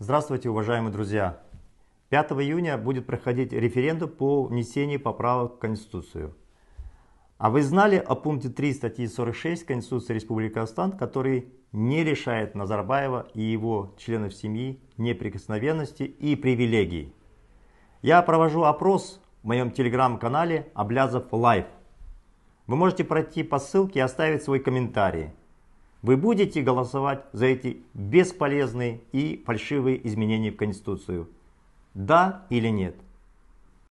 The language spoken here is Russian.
Здравствуйте, уважаемые друзья! 5 июня будет проходить референдум по внесению поправок в Конституцию. А вы знали о пункте 3 статьи 46 Конституции Республики Казахстан, который не лишает Назарбаева и его членов семьи неприкосновенности и привилегий? Я провожу опрос в моем телеграм-канале Облязов Лайв. Вы можете пройти по ссылке и оставить свой комментарий вы будете голосовать за эти бесполезные и фальшивые изменения в Конституцию? Да или нет?